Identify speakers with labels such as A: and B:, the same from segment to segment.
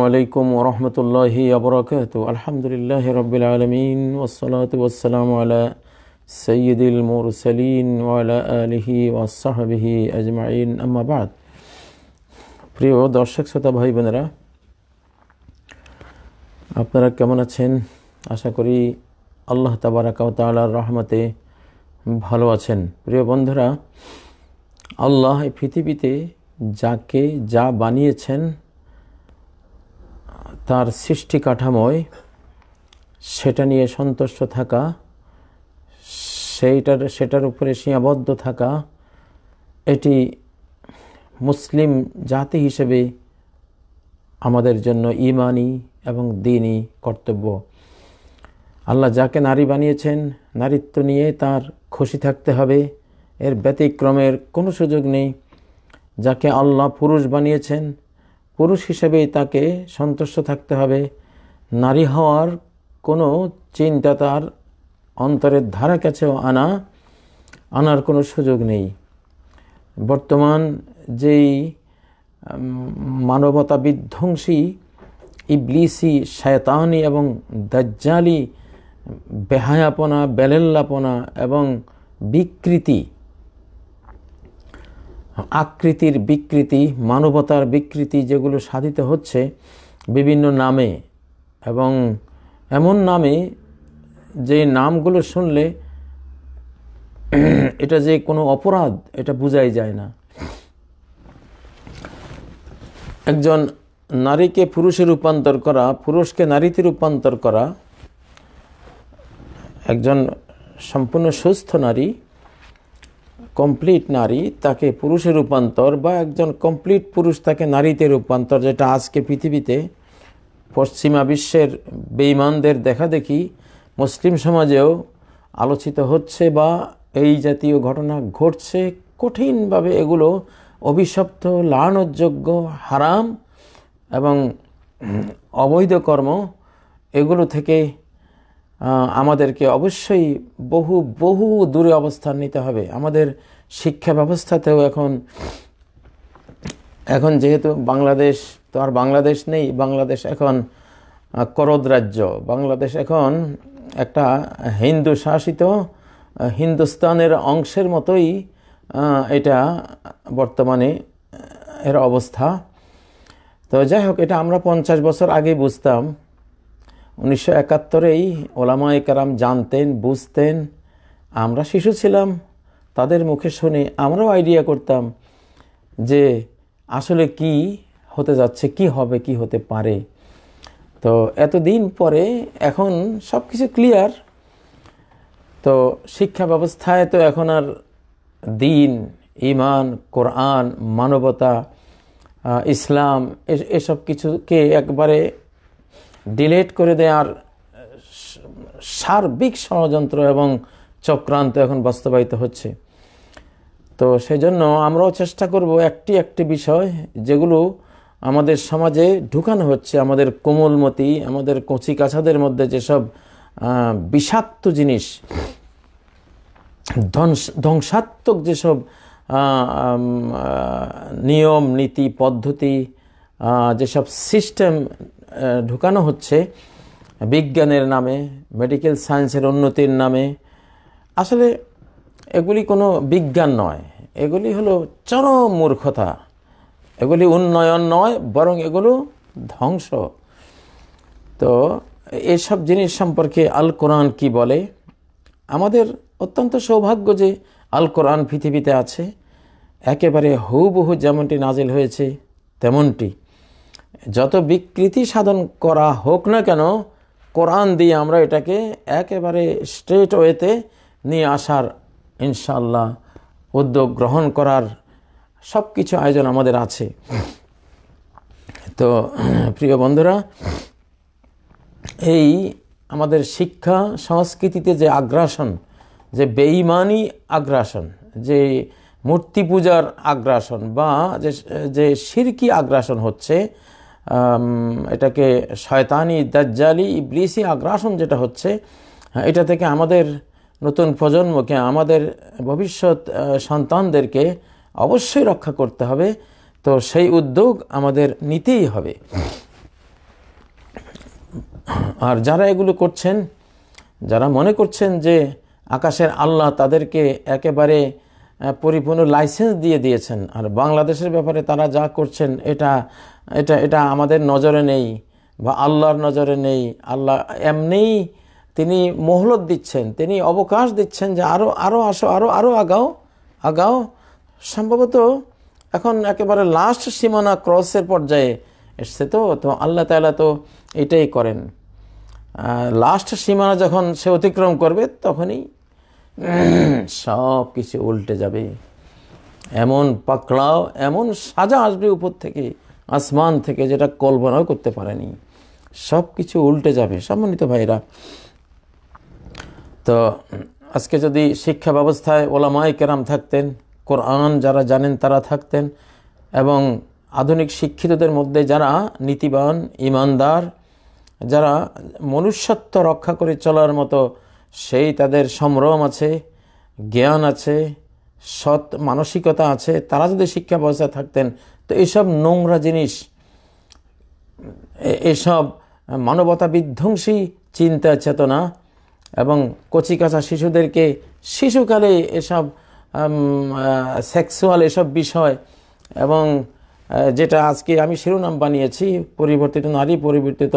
A: আসসালামুকুম ওরহমতুল্লাহি আলহামদুলিল্লাহ রবিল আলমিন ওসলাত ওসালাম আলা সৈয়দুল ওয়ালা আলহি ওয়াসাহাবিহি আজমাইন আম্মাবাদ প্রিয় দর্শক শ্রোতা ভাই বোনেরা আপনারা কেমন আছেন আশা করি আল্লাহ তাবারাকাও রহমতে ভালো আছেন প্রিয় বন্ধুরা আল্লাহ পৃথিবীতে যাকে যা বানিয়েছেন তার সৃষ্টি কাঠাময় সেটা নিয়ে সন্তুষ্ট থাকা সেইটার সেটার উপরে সীমাবদ্ধ থাকা এটি মুসলিম জাতি হিসেবে আমাদের জন্য ইমানি এবং দিনই কর্তব্য আল্লাহ যাকে নারী বানিয়েছেন নারীত্ব নিয়ে তার খুশি থাকতে হবে এর ব্যতিক্রমের কোনো সুযোগ নেই যাকে আল্লাহ পুরুষ বানিয়েছেন পুরুষ হিসেবেই তাকে সন্তুষ্ট থাকতে হবে নারী হওয়ার কোনো চিন্তা তার অন্তরের ধারা কাছেও আনা আনার কোনো সুযোগ নেই বর্তমান যেই মানবতা বিধ্বংসী ইবলিসি শায়তানি এবং দাজ্জালি বেহায়াপনা বেলেল্লাপনা এবং বিকৃতি আকৃতির বিকৃতি মানবতার বিকৃতি যেগুলো সাধিত হচ্ছে বিভিন্ন নামে এবং এমন নামে যে নামগুলো শুনলে এটা যে কোনো অপরাধ এটা বোঝাই যায় না একজন নারীকে পুরুষে রূপান্তর করা পুরুষকে নারীতে রূপান্তর করা একজন সম্পূর্ণ সুস্থ নারী কমপ্লিট নারী তাকে পুরুষের রূপান্তর বা একজন কমপ্লিট পুরুষ তাকে নারীতে রূপান্তর যেটা আজকে পৃথিবীতে পশ্চিমা বিশ্বের বেইমানদের দেখা দেখি মুসলিম সমাজেও আলোচিত হচ্ছে বা এই জাতীয় ঘটনা ঘটছে কঠিনভাবে এগুলো অভিশপ্ত লানযোগ্য হারাম এবং অবৈধ কর্ম এগুলো থেকে আমাদেরকে অবশ্যই বহু বহু দূরে অবস্থান নিতে হবে আমাদের শিক্ষা ব্যবস্থাতেও এখন এখন যেহেতু বাংলাদেশ তো আর বাংলাদেশ নেই বাংলাদেশ এখন করদ রাজ্য বাংলাদেশ এখন একটা হিন্দু শাসিত হিন্দুস্তানের অংশের মতোই এটা বর্তমানে এর অবস্থা তো যাই হোক এটা আমরা পঞ্চাশ বছর আগে বুঝতাম উনিশশো একাত্তরেই ওলামা একরাম জানতেন বুঝতেন আমরা শিশু ছিলাম তাদের মুখে শুনে আমরাও আইডিয়া করতাম যে আসলে কি হতে যাচ্ছে কি হবে কি হতে পারে তো এতদিন পরে এখন সব কিছু ক্লিয়ার তো শিক্ষা ব্যবস্থায় তো এখন আর দিন ইমান কোরআন মানবতা ইসলাম এসব কিছুকে একবারে ডিলেট করে দেওয়ার সার্বিক ষড়যন্ত্র এবং চক্রান্ত এখন বাস্তবায়িত হচ্ছে তো সেই জন্য আমরাও চেষ্টা করব একটি একটি বিষয় যেগুলো আমাদের সমাজে ঢুকানো হচ্ছে আমাদের কোমলমতি আমাদের কচি কাছাদের মধ্যে যেসব বিষাক্ত জিনিস ধ্বংস ধ্বংসাত্মক যেসব নিয়ম নীতি পদ্ধতি যেসব সিস্টেম ঢুকানো হচ্ছে বিজ্ঞানের নামে মেডিকেল সায়েন্সের উন্নতির নামে আসলে এগুলি কোনো বিজ্ঞান নয় এগুলি হলো চরম মূর্খতা এগুলি উন্নয়ন নয় বরং এগুলো ধ্বংস তো এসব জিনিস সম্পর্কে আল কোরআন কি বলে আমাদের অত্যন্ত সৌভাগ্য যে আল কোরআন পৃথিবীতে আছে একেবারে হুবহু যেমনটি নাজিল হয়েছে তেমনটি যত বিকৃতি সাধন করা হোক না কেন কোরআন দিয়ে আমরা এটাকে একেবারে স্ট্রেট ওয়েতে নিয়ে আসার ইনশাল্লাহ উদ্যোগ গ্রহণ করার সব কিছু আয়োজন আমাদের আছে তো প্রিয় বন্ধুরা এই আমাদের শিক্ষা সংস্কৃতিতে যে আগ্রাসন যে বেঈমানি আগ্রাসন যে মূর্তি পূজার আগ্রাসন বা যে যে সিরকি আগ্রাসন হচ্ছে এটাকে শয়তানি দাজ্জালি ব্রিসি আগ্রাসন যেটা হচ্ছে হ্যাঁ, এটা থেকে আমাদের নতুন প্রজন্মকে আমাদের ভবিষ্যৎ সন্তানদেরকে অবশ্যই রক্ষা করতে হবে তো সেই উদ্যোগ আমাদের নিতেই হবে আর যারা এগুলো করছেন যারা মনে করছেন যে আকাশের আল্লাহ তাদেরকে একেবারে পরিপূর্ণ লাইসেন্স দিয়ে দিয়েছেন আর বাংলাদেশের ব্যাপারে তারা যা করছেন এটা এটা এটা আমাদের নজরে নেই বা আল্লাহর নজরে নেই আল্লাহ এমনিই তিনি মোহলত দিচ্ছেন তিনি অবকাশ দিচ্ছেন যে আরও আরও আসো আরও আরও আগাও আগাও সম্ভবত এখন একেবারে লাস্ট সীমানা ক্রসের পর্যায়ে এসছে তো তো আল্লাহ তালা তো এটাই করেন লাস্ট সীমানা যখন সে অতিক্রম করবে তখনই সব কিছু উল্টে যাবে এমন পাকড়াও এমন সাজা আসবে উপর থেকে আসমান থেকে যেটা কল্পনাও করতে পারেনি সব কিছু উল্টে যাবে সম্মানিত ভাইরা তো আজকে যদি শিক্ষা ব্যবস্থায় ওলামায় কেরাম থাকতেন কোরআন যারা জানেন তারা থাকতেন এবং আধুনিক শিক্ষিতদের মধ্যে যারা নীতিবান ইমানদার যারা মনুষ্যত্ব রক্ষা করে চলার মতো সেই তাদের সম্ভ্রম আছে জ্ঞান আছে সৎ মানসিকতা আছে তারা যদি শিক্ষা ব্যবস্থা থাকতেন তো এসব নোংরা জিনিস এসব মানবতা বিধ্বংসী চিন্তা চেতনা এবং কাঁচা শিশুদেরকে শিশুকালে এসব সেক্সুয়াল এসব বিষয় এবং যেটা আজকে আমি শিরোনাম বানিয়েছি পরিবর্তিত নারী পরিবর্তিত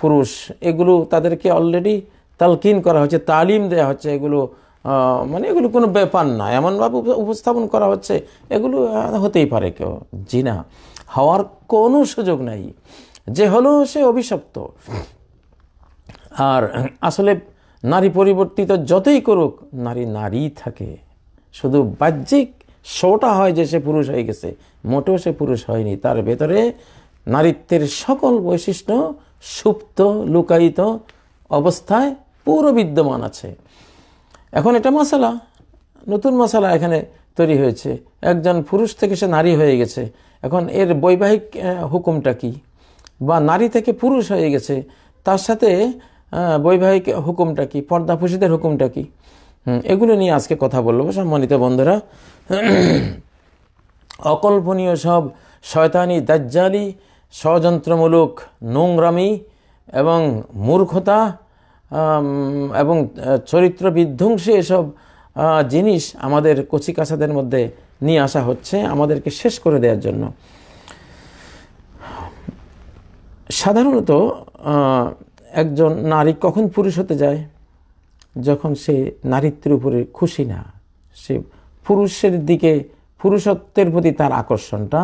A: পুরুষ এগুলো তাদেরকে অলরেডি তালকিন করা হচ্ছে তালিম দেওয়া হচ্ছে এগুলো মানে এগুলো কোনো ব্যাপার না এমনভাবে উপস্থাপন করা হচ্ছে এগুলো হতেই পারে কেউ জি না হওয়ার কোনো সুযোগ নাই যে হলো সে অভিশপ্ত আর আসলে নারী পরিবর্তিত যতই করুক নারী নারী থাকে শুধু বাহ্যিক শোটা হয় যে সে পুরুষ হয়ে গেছে মোটেও সে পুরুষ হয়নি তার ভেতরে নারীত্বের সকল বৈশিষ্ট্য সুপ্ত লুকায়িত অবস্থায় পুরো বিদ্যমান আছে এখন এটা মশালা নতুন মশালা এখানে তৈরি হয়েছে একজন পুরুষ থেকে সে নারী হয়ে গেছে এখন এর বৈবাহিক হুকুমটা কি বা নারী থেকে পুরুষ হয়ে গেছে তার সাথে হ্যাঁ, বৈবাহিক হুকুমটা কি পর্দাফুসিদের হুকুমটা কি এগুলো নিয়ে আজকে কথা বলবো সম্মানিত বন্ধুরা অকল্পনীয় সব শয়তানি দাজ্জালি ষড়যন্ত্রমূলক নোংরামি এবং মূর্খতা এবং চরিত্র বিধ্বংসী এসব জিনিস আমাদের কচিকাছাদের মধ্যে নিয়ে আসা হচ্ছে আমাদেরকে শেষ করে দেওয়ার জন্য সাধারণত একজন নারী কখন পুরুষ হতে যায় যখন সে নারীত্বের উপরে খুশি না সে পুরুষের দিকে পুরুষত্বের প্রতি তার আকর্ষণটা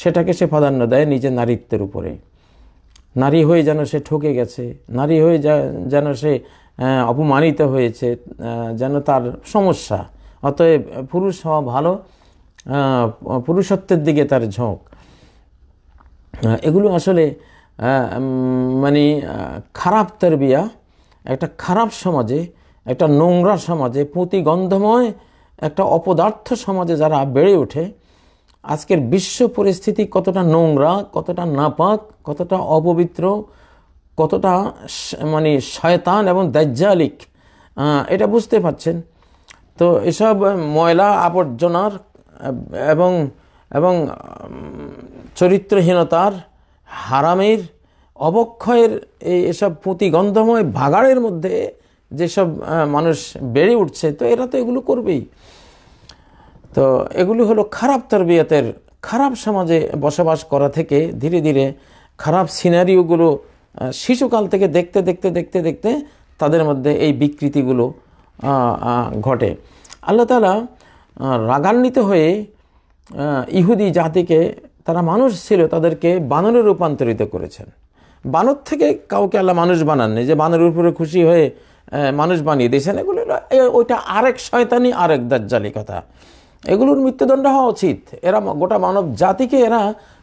A: সেটাকে সে প্রাধান্য দেয় নিজের নারীত্বের উপরে নারী হয়ে যেন সে ঠকে গেছে নারী হয়ে যেন সে অপমানিত হয়েছে যেন তার সমস্যা অতএব পুরুষ হওয়া ভালো পুরুষত্বের দিকে তার ঝোঁক এগুলো আসলে হ্যাঁ, মানে খারাপ তেরবিয়া একটা খারাপ সমাজে একটা নোংরা সমাজে প্রতিগন্ধময় একটা অপদার্থ সমাজে যারা বেড়ে ওঠে আজকের বিশ্ব পরিস্থিতি কতটা নোংরা কতটা নাপাক কতটা অপবিত্র কতটা মানে শয়তান এবং দাজ্জালিক এটা বুঝতে পাচ্ছেন তো এসব ময়লা আবর্জনার এবং এবং চরিত্রহীনতার হারামের অবক্ষয়ের এই এসব প্রতিগন্ধময় ভাগাড়ের মধ্যে যেসব মানুষ বেড়ে উঠছে তো এরা তো এগুলো করবেই তো এগুলি হলো খারাপ তরবিয়তের খারাপ সমাজে বসবাস করা থেকে ধীরে ধীরে খারাপ সিনারিওগুলো শিশুকাল থেকে দেখতে দেখতে দেখতে দেখতে তাদের মধ্যে এই বিকৃতিগুলো ঘটে আল্লাহ তালা রাগান্বিত হয়ে ইহুদি জাতিকে তারা মানুষ ছিল তাদেরকে বানরে রূপান্তরিত করেছেন বানর থেকে কাউকে আল্লাহ মানুষ বানাননি যে বানরের উপরে খুশি হয়ে মানুষ বানিয়ে দিয়েছেন এগুলো ওইটা আরেক শয়তানি আরেক দাজ্জালি কথা এগুলোর মৃত্যুদণ্ড হওয়া উচিত এরা গোটা মানব জাতিকে এরা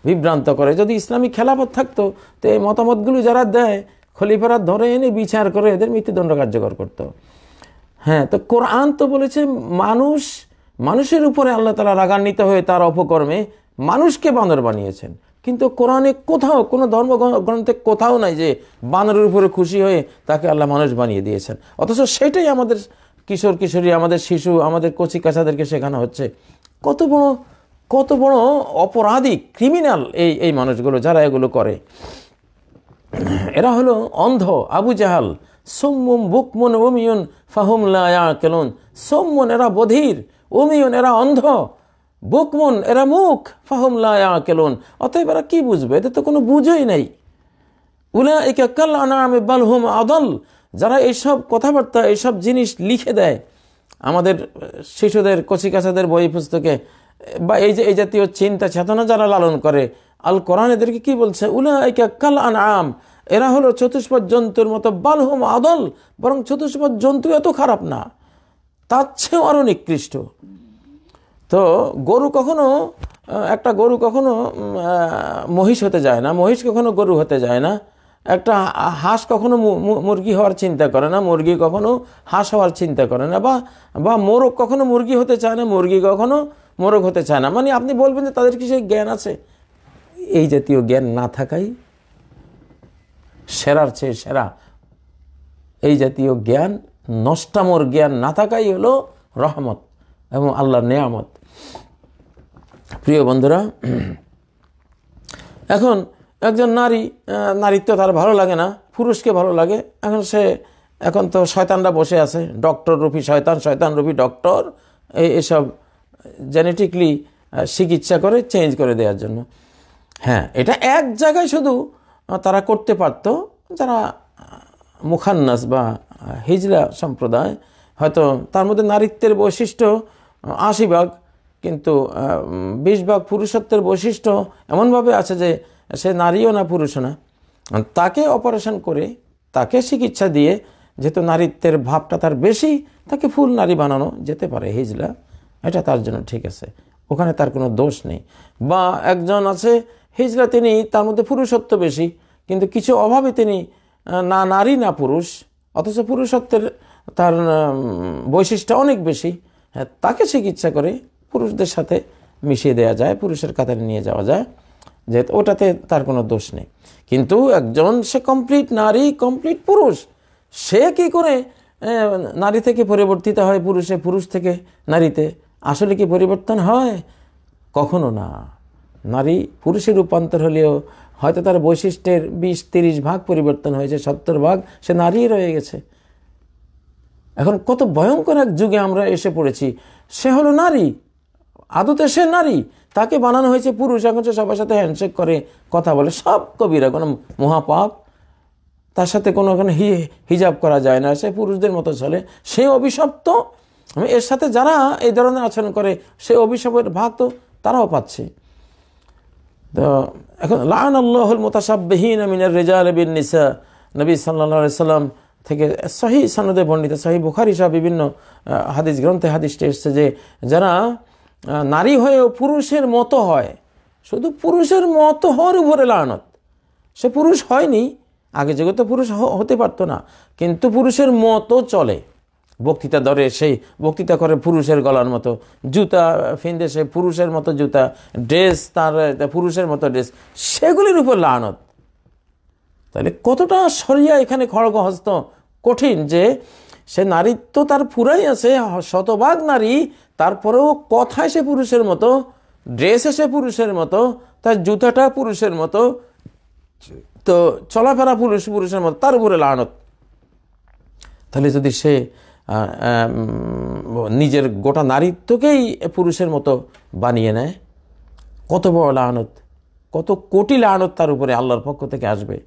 A: বিভ্রান্ত করে যদি ইসলামী খেলাফত থাকতো তো এই মতামতগুলো যারা দেয় খলিফেরা ধরে এনে বিচার করে এদের মৃত্যুদণ্ড কার্যকর করত। হ্যাঁ তো কোরআন তো বলেছে মানুষ মানুষের উপরে আল্লাহ তালা রাগান্বিত হয়ে তার অপকর্মে মানুষকে বানর বানিয়েছেন কিন্তু কোরআনে কোথাও কোনো ধর্ম গ্রন্থে কোথাও নাই যে বানরের উপরে খুশি হয়ে তাকে আল্লাহ মানুষ বানিয়ে দিয়েছেন অথচ সেটাই আমাদের কিশোর কিশোরী আমাদের শিশু আমাদের কচি কাছাদেরকে শেখানো হচ্ছে কত বড় কত বড় অপরাধী ক্রিমিনাল এই এই মানুষগুলো যারা এগুলো করে এরা হলো অন্ধ আবু জাহাল সোম্মুম বুকমুন ওমিয়ন ফাহুম লায়া কেলন সোম্মন এরা বধির ওমিয়ন এরা অন্ধ বুকমন এরা মুখ ফাহমলা কেলুন অতএব এরা কি বুঝবে এদের তো কোনো বুঝই নাই উলা একে কাল আনামে বালহুম আদল যারা এইসব কথাবার্তা এইসব জিনিস লিখে দেয় আমাদের শিশুদের কচিকাছাদের বই পুস্তকে বা এই যে এই জাতীয় চিন্তা চেতনা যারা লালন করে আল কোরআন এদেরকে কি বলছে উলা একে কাল আম এরা হলো চতুষ্পদ জন্তুর মতো বালহুম আদল বরং চতুষ্পদ জন্তু এত খারাপ না তার চেয়েও আরও নিকৃষ্ট তো গরু কখনো একটা গরু কখনো মহিষ হতে যায় না মহিষ কখনো গরু হতে যায় না একটা হাঁস কখনো মুরগি হওয়ার চিন্তা করে না মুরগি কখনো হাঁস হওয়ার চিন্তা করে না বা বা মোরগ কখনো মুরগি হতে চায় না মুরগি কখনো মোরগ হতে চায় না মানে আপনি বলবেন যে তাদের কি সেই জ্ঞান আছে এই জাতীয় জ্ঞান না থাকাই সেরার চেয়ে সেরা এই জাতীয় জ্ঞান নষ্টামর জ্ঞান না থাকাই হলো রহমত এবং আল্লাহর নেয়ামত প্রিয় বন্ধুরা এখন একজন নারী নারীত্ব তার ভালো লাগে না পুরুষকে ভালো লাগে এখন সে এখন তো শয়তানরা বসে আছে ডক্টর রূপী শয়তান শয়তান রূপী ডক্টর এই এসব জেনেটিকলি চিকিৎসা করে চেঞ্জ করে দেওয়ার জন্য হ্যাঁ এটা এক জায়গায় শুধু তারা করতে পারত যারা মুখান্নাস বা হিজরা সম্প্রদায় হয়তো তার মধ্যে নারীত্বের বৈশিষ্ট্য আশি ভাগ কিন্তু বিশ ভাগ পুরুষত্বের বৈশিষ্ট্য এমনভাবে আছে যে সে নারীও না পুরুষও না তাকে অপারেশন করে তাকে চিকিৎসা দিয়ে যেহেতু নারীত্বের ভাবটা তার বেশি তাকে ফুল নারী বানানো যেতে পারে হিজলা এটা তার জন্য ঠিক আছে ওখানে তার কোনো দোষ নেই বা একজন আছে হিজলা তিনি তার মধ্যে পুরুষত্ব বেশি কিন্তু কিছু অভাবে তিনি না নারী না পুরুষ অথচ পুরুষত্বের তার বৈশিষ্ট্য অনেক বেশি হ্যাঁ তাকে চিকিৎসা করে পুরুষদের সাথে মিশিয়ে দেওয়া যায় পুরুষের কাতারে নিয়ে যাওয়া যায় যে ওটাতে তার কোনো দোষ নেই কিন্তু একজন সে কমপ্লিট নারী কমপ্লিট পুরুষ সে কি করে নারী থেকে পরিবর্তিত হয় পুরুষে পুরুষ থেকে নারীতে আসলে কি পরিবর্তন হয় কখনো না নারী পুরুষের রূপান্তর হলেও হয়তো তার বৈশিষ্ট্যের বিশ তিরিশ ভাগ পরিবর্তন হয়েছে সত্তর ভাগ সে নারী রয়ে গেছে এখন কত ভয়ঙ্কর এক যুগে আমরা এসে পড়েছি সে হলো নারী আদতে সে নারী তাকে বানানো হয়েছে পুরুষ এখন সে সবার সাথে হ্যান্ডশেক করে কথা বলে সব কবিরা কোনো মহাপাপ তার সাথে কোনো ওখানে হি হিজাব করা যায় না সে পুরুষদের মতো চলে সে অভিশপ্ত আমি এর সাথে যারা এই ধরনের আচরণ করে সে অভিশাপের ভাগ তো তারাও পাচ্ছে তো এখন লান আল্লাহুল মোতাসাবহীন আমিনের রেজা আলবিন নিসা নবী সাল্লা সাল্লাম থেকে সহি সানদে বন্ডিত সহি বুখারি সাহ বিভিন্ন হাদিস গ্রন্থে হাদিসটি এসছে যে যারা নারী হয়েও পুরুষের মতো হয় শুধু পুরুষের মতো হওয়ার উপরে লানত সে পুরুষ হয়নি আগে তো পুরুষ হতে পারতো না কিন্তু পুরুষের মতো চলে বক্তৃতা ধরে সেই বক্তৃতা করে পুরুষের গলার মতো জুতা ফিন্দে সে পুরুষের মতো জুতা ড্রেস তার পুরুষের মতো ড্রেস সেগুলির উপর লানত তাহলে কতটা সরিয়া এখানে খড়গহস্ত কঠিন যে সে নারীত্ব তার পুরাই আছে শতভাগ নারী তারপরেও কথায় সে পুরুষের মতো ড্রেসে সে পুরুষের মতো তার জুতাটা পুরুষের মতো তো চলাফেরা পুরুষ পুরুষের মতো তার উপরে লানত তাহলে যদি সে নিজের গোটা নারীত্বকেই পুরুষের মতো বানিয়ে নেয় কত বড় লানত কত কোটি লানত তার উপরে আল্লাহর পক্ষ থেকে আসবে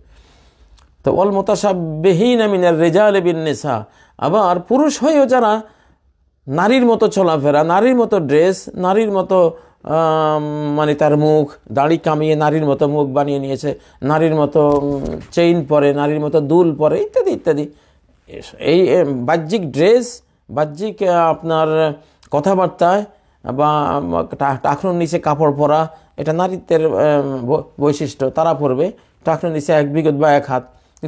A: তো অলমতাসাবেহীন আমিনার রেজা আলবিন আবার পুরুষ হয়েও যারা নারীর মতো চলাফেরা নারীর মতো ড্রেস নারীর মতো মানে তার মুখ দাড়ি কামিয়ে নারীর মতো মুখ বানিয়ে নিয়েছে নারীর মতো চেইন পরে নারীর মতো দুল পরে ইত্যাদি ইত্যাদি এই বাহ্যিক ড্রেস বাহ্যিক আপনার কথাবার্তায় বা টাকরুন নিচে কাপড় পরা এটা নারীত্বের বৈশিষ্ট্য তারা পরবে টাকরুন নিচে এক বিগত বা এক হাত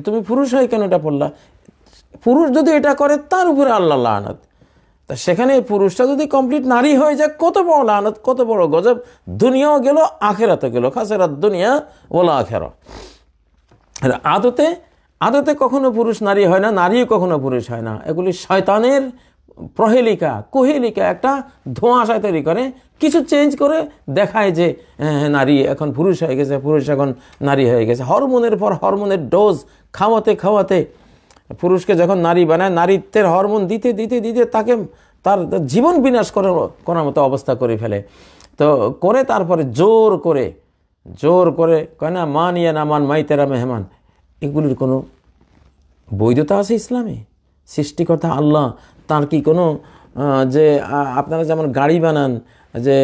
A: তুমি পুরুষ হয় কেন এটা পড়লা পুরুষ যদি এটা করে তার উপরে আল্লাহ আনাত তা সেখানে পুরুষটা যদি কমপ্লিট নারী হয়ে যায় কত বড় লানত কত বড় গজব দুনিয়াও গেল আখেরাতে গেল খাসেরাত দুনিয়া ওলা আখেরা আদতে আদতে কখনো পুরুষ নারী হয় না নারীও কখনো পুরুষ হয় না এগুলি শয়তানের প্রহেলিকা কুহেলিকা একটা ধোঁয়াশা তৈরি করে কিছু চেঞ্জ করে দেখায় যে হ্যাঁ, হ্যাঁ, নারী এখন পুরুষ হয়ে গেছে পুরুষ এখন নারী হয়ে গেছে হরমোনের পর হরমোনের ডোজ খাওয়াতে খাওয়াতে পুরুষকে যখন নারী বানায় নারীত্বের হরমোন দিতে দিতে দিতে তাকে তার জীবন বিনাশ করার করার মতো অবস্থা করে ফেলে তো করে তারপরে জোর করে জোর করে কয় না মান ইয়া না মান মাইতেরা মেহমান এগুলির কোনো বৈধতা আছে ইসলামে সৃষ্টিকর্তা আল্লাহ তার কি কোনো যে আপনারা যেমন গাড়ি বানান যে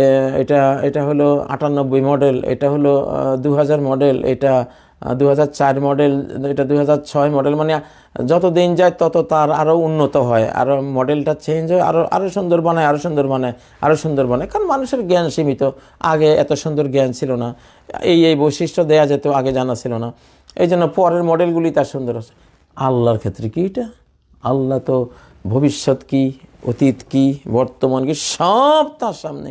A: এটা এটা হলো আটানব্বই মডেল এটা হলো দু মডেল এটা দু মডেল এটা দু মডেল মানে যত দিন যায় তত তার আরও উন্নত হয় আরও মডেলটা চেঞ্জ হয় আরও আরও সুন্দর বানায় আরও সুন্দর বানায় আরও সুন্দর বানায় কারণ মানুষের জ্ঞান সীমিত আগে এত সুন্দর জ্ঞান ছিল না এই এই বৈশিষ্ট্য দেয়া যেত আগে জানা ছিল না এই জন্য পরের মডেলগুলি তার সুন্দর আছে আল্লাহর ক্ষেত্রে কি এটা আল্লাহ তো ভবিষ্যৎ কি অতীত কি বর্তমান কি সব তার সামনে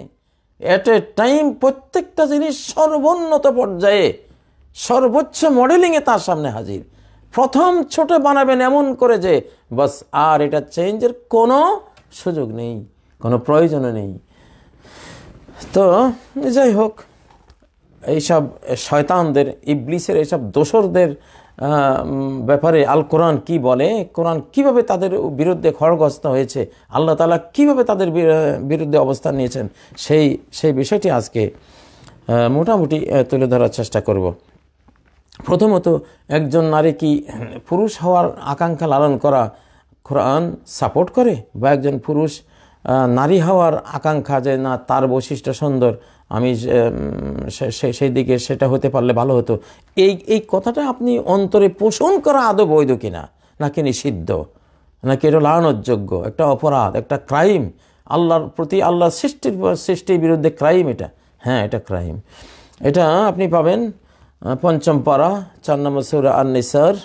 A: এট এ টাইম প্রত্যেকটা জিনিস সর্বোন্নত পর্যায়ে সর্বোচ্চ মডেলিংয়ে তার সামনে হাজির প্রথম ছোট বানাবেন এমন করে যে বাস আর এটা চেঞ্জের কোনো সুযোগ নেই কোনো প্রয়োজনও নেই তো যাই হোক এইসব শয়তানদের ইবলিসের এইসব দোসরদের ব্যাপারে আল কোরআন কি বলে কোরআন কিভাবে তাদের বিরুদ্ধে খড়গস্ত হয়েছে আল্লাহ তালা কিভাবে তাদের বিরুদ্ধে অবস্থান নিয়েছেন সেই সেই বিষয়টি আজকে মোটামুটি তুলে ধরার চেষ্টা করব প্রথমত একজন নারী কি পুরুষ হওয়ার আকাঙ্ক্ষা লালন করা কোরআন সাপোর্ট করে বা একজন পুরুষ নারী হওয়ার আকাঙ্ক্ষা যে না তার বৈশিষ্ট্য সুন্দর আমি সেই দিকে সেটা হতে পারলে ভালো হতো এই এই কথাটা আপনি অন্তরে পোষণ করা আদৌ বৈধ কিনা নাকি নিষিদ্ধ নাকি এটা লালনযোগ্য একটা অপরাধ একটা ক্রাইম আল্লাহর প্রতি আল্লাহর সৃষ্টির সৃষ্টির বিরুদ্ধে ক্রাইম এটা হ্যাঁ এটা ক্রাইম এটা আপনি পাবেন পঞ্চম পারা চার নম্বর সৌরা আর নিসার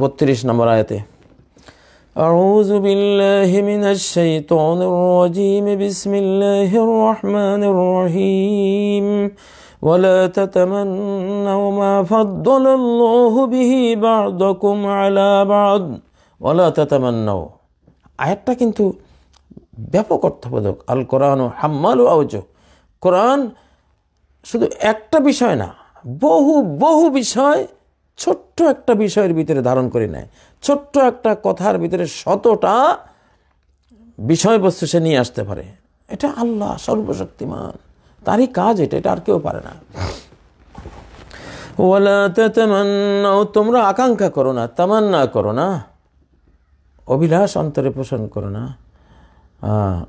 A: বত্রিশ নম্বর আয়তে أعوذ بالله من الشيطان الرجيم بسم الله الرحمن الرحيم ولا تتمنوا ما فضل الله به بعضكم على بعض ولا تتمنوا আয়াতটা কিন্তু ব্যাপক অর্থবোধক আল কোরআন হাম্মাল আউজ কোরআন শুধু একটা বিষয় না বহু বহু বিষয় ছোট্ট একটা বিষয়ের ভিতরে ধারণ করে নেয় ছোট্ট একটা কথার ভিতরে শতটা বিষয়বস্তু সে নিয়ে আসতে পারে এটা আল্লাহ সর্বশক্তিমান তারই কাজ এটা এটা আর কেউ পারে না তোমরা আকাঙ্ক্ষা করো না তামান্না করো না অভিলাষ অন্তরে পোষণ করো না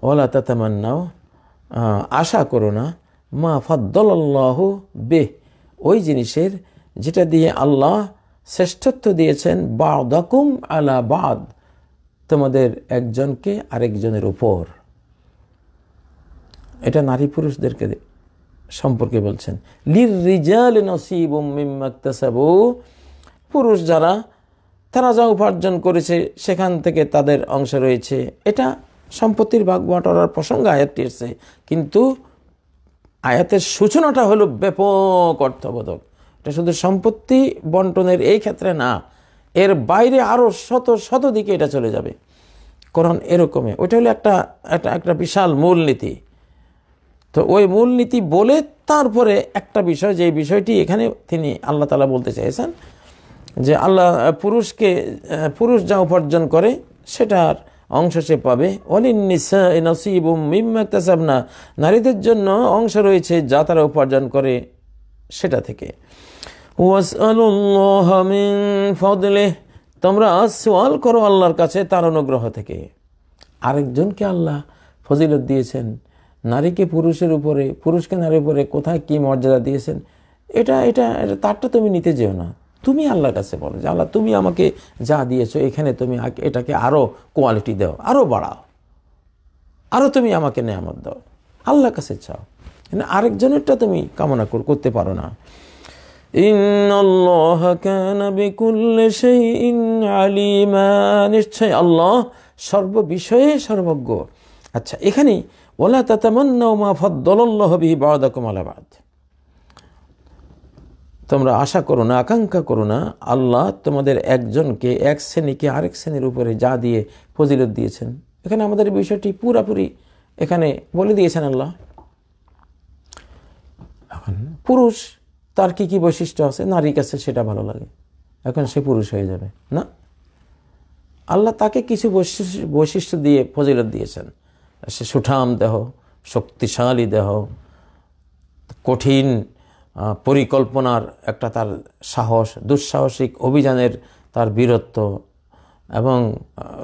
A: ওলা তামান্নাও আশা করো না মা ফদ্দল্লাহ বে ওই জিনিসের যেটা দিয়ে আল্লাহ শ্রেষ্ঠত্ব দিয়েছেন বাদাকুম আলা বাদ তোমাদের একজনকে আরেকজনের উপর এটা নারী পুরুষদেরকে সম্পর্কে বলছেন লির রিজাল নসিব মিম্মাক্তাসাবু পুরুষ যারা তারা যা উপার্জন করেছে সেখান থেকে তাদের অংশ রয়েছে এটা সম্পত্তির ভাগ বাটার প্রসঙ্গ আয়াতটি এসছে কিন্তু আয়াতের সূচনাটা হলো ব্যাপক অর্থবোধক এটা শুধু সম্পত্তি বন্টনের এই ক্ষেত্রে না এর বাইরে আরও শত শত দিকে এটা চলে যাবে কারণ এরকমে ওইটা হলো একটা একটা একটা বিশাল মূলনীতি তো ওই মূলনীতি বলে তারপরে একটা বিষয় যে বিষয়টি এখানে তিনি আল্লাহ তালা বলতে চেয়েছেন যে আল্লাহ পুরুষকে পুরুষ যা উপার্জন করে সেটার অংশ সে পাবে অনিন্নিসাবনা নারীদের জন্য অংশ রয়েছে যা তারা উপার্জন করে সেটা থেকে তোমরা সোয়াল করো আল্লাহর কাছে তার অনুগ্রহ থেকে আরেকজনকে আল্লাহ ফজিলত দিয়েছেন নারীকে পুরুষের উপরে পুরুষকে নারীর উপরে কোথায় কি মর্যাদা দিয়েছেন এটা এটা তারটা তুমি নিতে যেও না তুমি আল্লাহর কাছে বলো যে আল্লাহ তুমি আমাকে যা দিয়েছো এখানে তুমি এটাকে আরও কোয়ালিটি দাও আরও বাড়াও আরও তুমি আমাকে নেয়ামত দাও আল্লাহর কাছে চাও কিন্তু মানে আরেকজনেরটা তুমি কামনা করতে পারো না নিশ্চয় আল্লাহ সর্ববিষয়ে সর্বজ্ঞ আচ্ছা এখানে ওলা তাতামান্না মা ফদ্দল্লাহ বিহি বাদাকুম আলাবাদ তোমরা আশা করো না আকাঙ্ক্ষা করো না আল্লাহ তোমাদের একজনকে এক শ্রেণীকে আরেক শ্রেণীর উপরে যা দিয়ে ফজিলত দিয়েছেন এখানে আমাদের বিষয়টি পুরাপুরি এখানে বলে দিয়েছেন আল্লাহ এখন পুরুষ তার কি কি বৈশিষ্ট্য আছে নারী কাছে সেটা ভালো লাগে এখন সে পুরুষ হয়ে যাবে না আল্লাহ তাকে কিছু বৈশিষ্ট্য দিয়ে ফজিলত দিয়েছেন সে সুঠাম দেহ শক্তিশালী দেহ কঠিন পরিকল্পনার একটা তার সাহস দুঃসাহসিক অভিযানের তার বীরত্ব এবং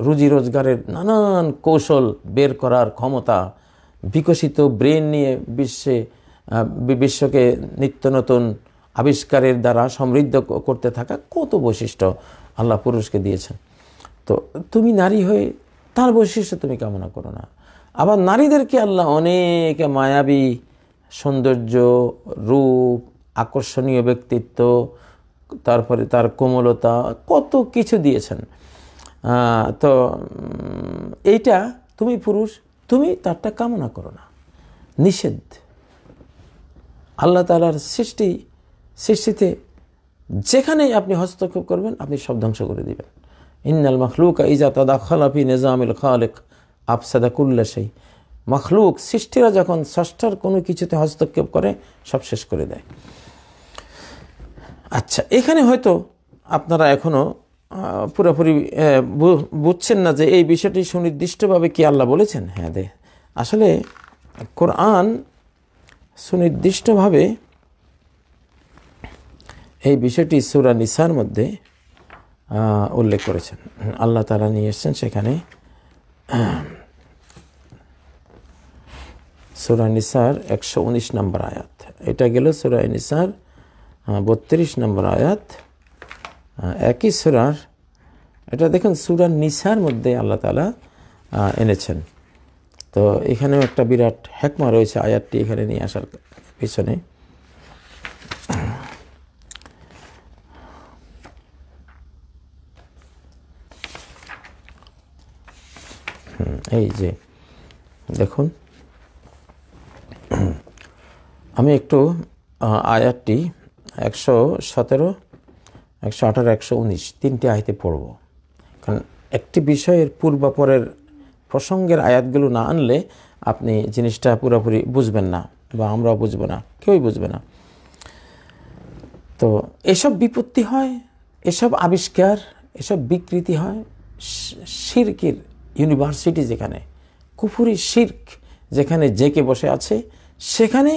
A: রুজি রোজগারের নানান কৌশল বের করার ক্ষমতা বিকশিত ব্রেন নিয়ে বিশ্বে বিশ্বকে নিত্য নতুন আবিষ্কারের দ্বারা সমৃদ্ধ করতে থাকা কত বৈশিষ্ট্য আল্লাহ পুরুষকে দিয়েছেন তো তুমি নারী হয়ে তার বৈশিষ্ট্য তুমি কামনা করো না আবার নারীদেরকে আল্লাহ অনেক মায়াবী সৌন্দর্য রূপ আকর্ষণীয় ব্যক্তিত্ব তারপরে তার কোমলতা কত কিছু দিয়েছেন তো এইটা তুমি পুরুষ তুমি তারটা কামনা করো না নিষেধ আল্লাহ তালার সৃষ্টি সৃষ্টিতে যেখানেই আপনি হস্তক্ষেপ করবেন আপনি সব ধ্বংস করে দিবেন ইন্নাল মখলুকা ইজা তাদা খালাফি নিজামিল খালেক আফসাদা কুল্লা সেই মখলুক সৃষ্টিরা যখন ষষ্ঠার কোনো কিছুতে হস্তক্ষেপ করে সব শেষ করে দেয় আচ্ছা এখানে হয়তো আপনারা এখনও পুরোপুরি বুঝছেন না যে এই বিষয়টি সুনির্দিষ্টভাবে কি আল্লাহ বলেছেন হ্যাঁ দে আসলে কোরআন সুনির্দিষ্টভাবে এই বিষয়টি সুরা নিসার মধ্যে উল্লেখ করেছেন আল্লাহ তারা নিয়ে এসছেন সেখানে সুরানিসার একশো উনিশ নম্বর আয়াত এটা গেল সুরানিসার বত্রিশ নম্বর আয়াত একই সুরার এটা দেখুন সুরান নিসার মধ্যে আল্লাহ তালা এনেছেন তো এখানেও একটা বিরাট হ্যাকমা রয়েছে আয়াতটি এখানে নিয়ে আসার পিছনে এই যে দেখুন আমি একটু আয়াতটি একশো সতেরো একশো আঠারো একশো উনিশ তিনটি আয়তে পড়ব কারণ একটি বিষয়ের পূর্বাপরের প্রসঙ্গের আয়াতগুলো না আনলে আপনি জিনিসটা পুরোপুরি বুঝবেন না বা আমরাও বুঝব না কেউই বুঝবে না তো এসব বিপত্তি হয় এসব আবিষ্কার এসব বিকৃতি হয় শিরকের ইউনিভার্সিটি যেখানে কুফুরি শির্ক যেখানে জেকে বসে আছে সেখানে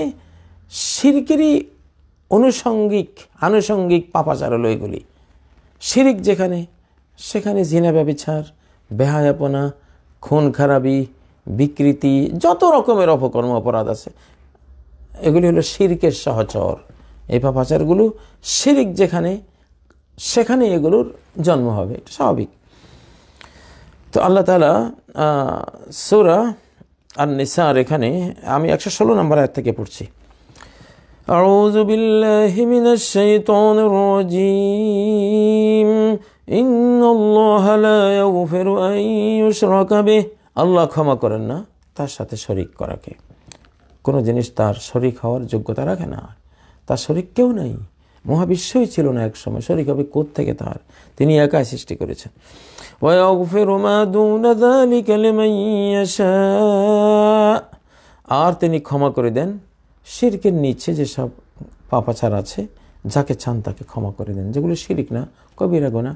A: সিরকেরই অনুষঙ্গিক আনুষঙ্গিক পাপাচার হলো এগুলি সিরিক যেখানে সেখানে জিনা ব্যবিচার বেহায়াপনা খুন খারাপি বিকৃতি যত রকমের অপকর্ম অপরাধ আছে এগুলি হলো সিরকের সহচর এই পাপাচারগুলো সিরিক যেখানে সেখানে এগুলোর জন্ম হবে এটা স্বাভাবিক তো আল্লাহ তালা সুরা আর নিসার এখানে আমি একশো ষোলো নম্বর আয়াত থেকে পড়ছি أعوذ بالله من الشيطان الرجيم إن الله لا يغفر أن يشرك به আল্লাহ ক্ষমা করেন না তার সাথে শরিক করাকে কোনো জিনিস তার শরিক হওয়ার যোগ্যতা রাখে না তার শরিক কেউ নাই মহাবিশ্বই ছিল না একসময় শরিক হবে থেকে তার তিনি একাই সৃষ্টি করেছেন আর তিনি ক্ষমা করে দেন শিরকের নিচে যেসব পাপাচার আছে যাকে চান তাকে ক্ষমা করে দেন যেগুলো শিরিক না কবিরা গোনা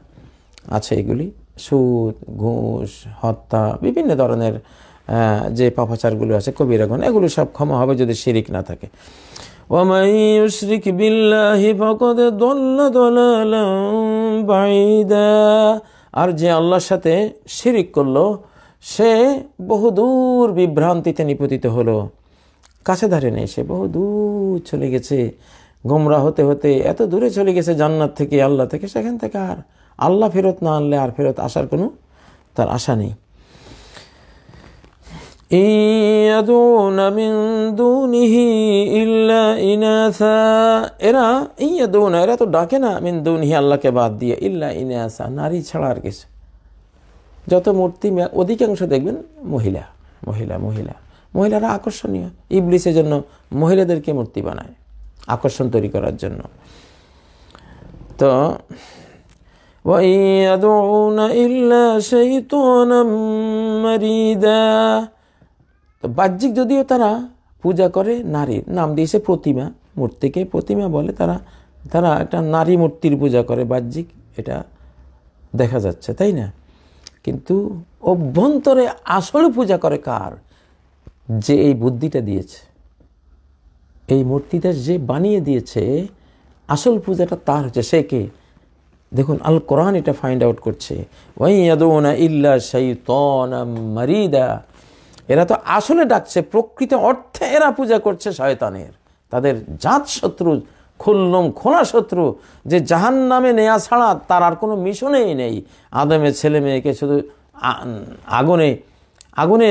A: আছে এগুলি সুদ ঘুষ হত্যা বিভিন্ন ধরনের যে পাপাচারগুলো আছে কবিরা গোনা এগুলো সব ক্ষমা হবে যদি শিরিক না থাকে আর যে আল্লাহর সাথে শিরিক করলো সে বহুদূর বিভ্রান্তিতে নিপতিত হলো কাছে ধারে নেই সে বহু দূর চলে গেছে গোমরা হতে হতে এত দূরে চলে গেছে জান্নাত থেকে আল্লাহ থেকে সেখান থেকে আর আল্লাহ ফেরত না আনলে আর ফেরত আসার কোনো তার আশা নেই ইয়াদুন মিন দুনিহি ইল্লা ইনাসা এরা ইয়াদুন এরা তো ডাকে না মিন দুনিহি আল্লাহকে বাদ দিয়ে ইল্লা ইনাসা নারী ছাড়া আর কিছু যত মূর্তি অধিকাংশ দেখবেন মহিলা মহিলা মহিলা মহিলারা আকর্ষণীয় ইবলিসের জন্য মহিলাদেরকে মূর্তি বানায় আকর্ষণ তৈরি করার জন্য তো তো বাহ্যিক যদিও তারা পূজা করে নারীর নাম দিয়েছে প্রতিমা মূর্তিকে প্রতিমা বলে তারা তারা একটা নারী মূর্তির পূজা করে বাহ্যিক এটা দেখা যাচ্ছে তাই না কিন্তু অভ্যন্তরে আসল পূজা করে কার যে এই বুদ্ধিটা দিয়েছে এই মূর্তিটা যে বানিয়ে দিয়েছে আসল পূজাটা তার হচ্ছে সে কে দেখুন আল কোরআন এটা ফাইন্ড আউট করছে ইল্লা মারিদা এরা তো আসলে ডাকছে প্রকৃত অর্থে এরা পূজা করছে শয়তানের তাদের জাত শত্রু খুল্লম খোলা শত্রু যে জাহান নামে নেয়া ছাড়া তার আর কোনো মিশনেই নেই আদমের ছেলে মেয়েকে শুধু আগুনে আগুনে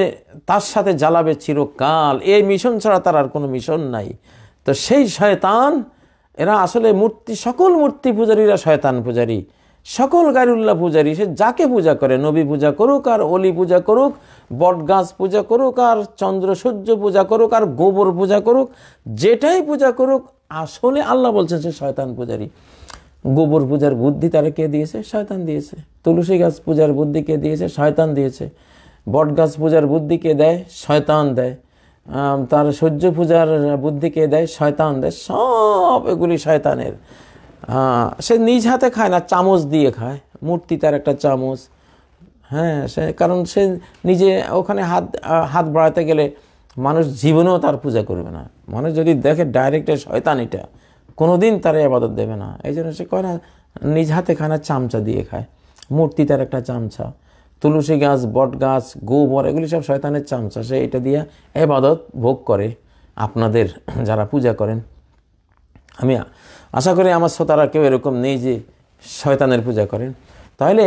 A: তার সাথে জ্বালাবে চিরকাল এই মিশন ছাড়া তার আর কোনো মিশন নাই তো সেই শয়তান এরা আসলে মূর্তি সকল মূর্তি পূজারীরা শয়তান পূজারী সকল গারুল্লাহ পূজারী সে যাকে পূজা করে নবী পূজা করুক আর অলি পূজা করুক বটগাছ পূজা করুক আর চন্দ্র সূর্য পূজা করুক আর গোবর পূজা করুক যেটাই পূজা করুক আসলে আল্লাহ বলছেন সে শয়তান পূজারী গোবর পূজার বুদ্ধি তারা কে দিয়েছে শয়তান দিয়েছে তুলসী গাছ পূজার বুদ্ধি কে দিয়েছে শয়তান দিয়েছে বটগাছ পূজার বুদ্ধিকে দেয় শয়তান দেয় তার সূর্য পূজার বুদ্ধিকে দেয় শয়তান দেয় সব এগুলি শয়তানের সে নিজ হাতে খায় না চামচ দিয়ে খায় মূর্তি তার একটা চামচ হ্যাঁ সে কারণ সে নিজে ওখানে হাত হাত বাড়াতে গেলে মানুষ জীবনেও তার পূজা করবে না মানুষ যদি দেখে ডাইরেক্টে শয়তান এটা কোনোদিন তার আবাদত দেবে না এই জন্য সে কয় না নিজ হাতে খায় না চামচা দিয়ে খায় মূর্তি তার একটা চামচা তুলসী গাছ বট গাছ গোবর এগুলি সব শয়তানের চামচা সে এটা দিয়ে এবাদত ভোগ করে আপনাদের যারা পূজা করেন আমি আশা করি আমার শ্রোতারা কেউ এরকম নেই যে শয়তানের পূজা করেন তাহলে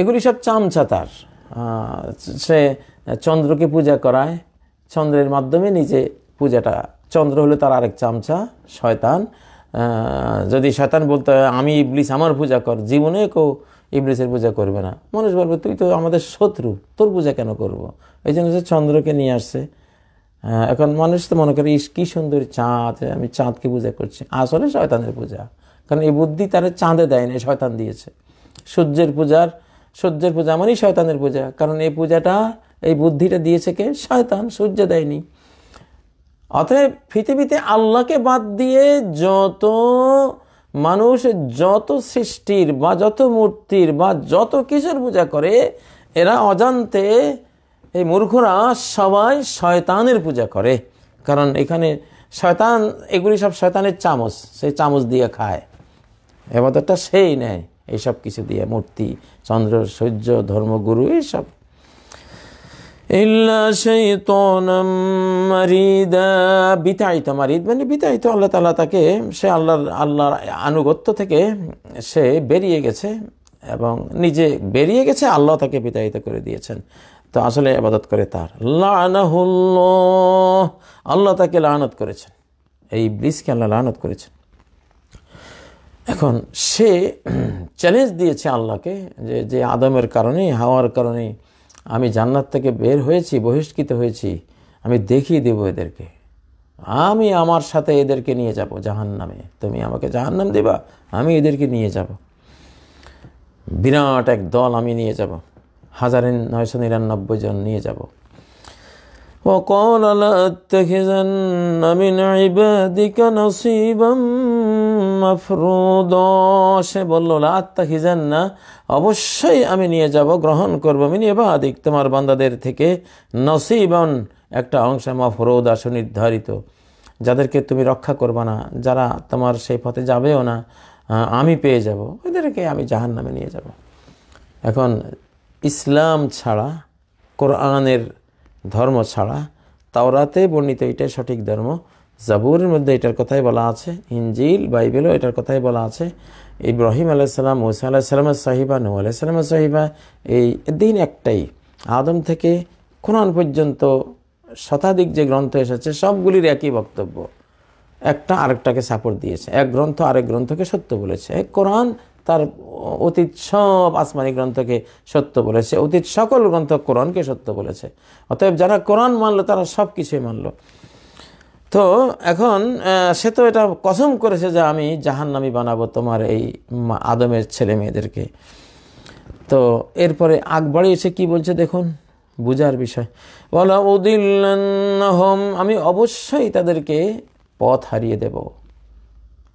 A: এগুলি সব চামচা তার সে চন্দ্রকে পূজা করায় চন্দ্রের মাধ্যমে নিজে পূজাটা চন্দ্র হলে তার আরেক চামচা শয়তান যদি শয়তান বলতে আমি ইবলিস আমার পূজা কর জীবনে কেউ ইবলিসের পূজা করবে না মানুষ বলবে তুই তো আমাদের শত্রু তোর পূজা কেন করব। এই জন্য সে চন্দ্রকে নিয়ে আসছে এখন মানুষ তো মনে করে ইস কী সুন্দর চাঁদ আমি চাঁদকে পূজা করছি আসলে শয়তানের পূজা কারণ এই বুদ্ধি তারা চাঁদে দেয় না শয়তান দিয়েছে সূর্যের পূজার সূর্যের পূজা মানেই শয়তানের পূজা কারণ এই পূজাটা এই বুদ্ধিটা দিয়েছে কে শয়তান সূর্য দেয়নি অতএব পৃথিবীতে আল্লাহকে বাদ দিয়ে যত মানুষ যত সৃষ্টির বা যত মূর্তির বা যত কিছুর পূজা করে এরা অজান্তে এই মূর্খরা সবাই শয়তানের পূজা করে কারণ এখানে শয়তান এগুলি সব শয়তানের চামচ সেই চামচ দিয়ে খায় এবারটা সেই নেয় এইসব কিছু দিয়ে মূর্তি চন্দ্র সূর্য ধর্মগুরু এইসব ইল্লা শাইতানাম মারিদা বিতাড়িত মারিদ মানে বিতাড়িত আল্লাহ তাআলা তাকে সে আল্লাহর আল্লাহর আনুগত্য থেকে সে বেরিয়ে গেছে এবং নিজে বেরিয়ে গেছে আল্লাহ তাকে বিতাড়িত করে দিয়েছেন তো আসলে আবাদত করে তার লানাহুল্লাহ আল্লাহ তাকে লানত করেছেন এই ব্রিজকে আল্লাহ লানত করেছেন এখন সে চ্যালেঞ্জ দিয়েছে আল্লাহকে যে যে আদমের কারণে হাওয়ার কারণে আমি জান্নাত থেকে বের হয়েছি বহিষ্কৃত হয়েছি আমি দেখিয়ে দেব এদেরকে আমি আমার সাথে এদেরকে নিয়ে যাব জাহান নামে তুমি আমাকে জাহান নাম দেবা আমি এদেরকে নিয়ে যাব বিরাট এক দল আমি নিয়ে যাব হাজারে নয়শো নিরানব্বই জন নিয়ে যাব وقال لأتخذن من عبادك نصيبا مفروضا সে বলল না অবশ্যই আমি নিয়ে যাব গ্রহণ করব আমি নিয়ে বাদিক তোমার বান্দাদের থেকে নসিবন একটা অংশ মফরুদ আস নির্ধারিত যাদেরকে তুমি রক্ষা করবে না যারা তোমার সেই পথে যাবেও না আমি পেয়ে যাব ওদেরকে আমি জাহান নামে নিয়ে যাব এখন ইসলাম ছাড়া কোরআনের ধর্ম ছাড়া তাওরাতে বর্ণিত এটাই সঠিক ধর্ম জাবুরের মধ্যে এটার কথাই বলা আছে ইঞ্জিল বাইবেলও এটার কথাই বলা আছে ইব্রাহিম আলাইসাল্লাম মৌসা আলাইসাল্লামের সাহিবা নু আলাইসাল্লামের সাহিবা এই দিন একটাই আদম থেকে কোরআন পর্যন্ত শতাধিক যে গ্রন্থ এসেছে সবগুলির একই বক্তব্য একটা আরেকটাকে সাপোর্ট দিয়েছে এক গ্রন্থ আরেক গ্রন্থকে সত্য বলেছে এক কোরআন তার অতীত সব আসমানি গ্রন্থকে সত্য বলেছে অতীত সকল গ্রন্থ কোরআনকে সত্য বলেছে অতএব যারা কোরআন মানলো তারা সব কিছুই মানলো তো এখন সে তো এটা কসম করেছে যে আমি জাহান্নামি বানাবো তোমার এই আদমের ছেলে মেয়েদেরকে তো এরপরে আগ বাড়িয়েছে কি বলছে দেখুন বুঝার বিষয় বলা উদিল্লাহম আমি অবশ্যই তাদেরকে পথ হারিয়ে দেবো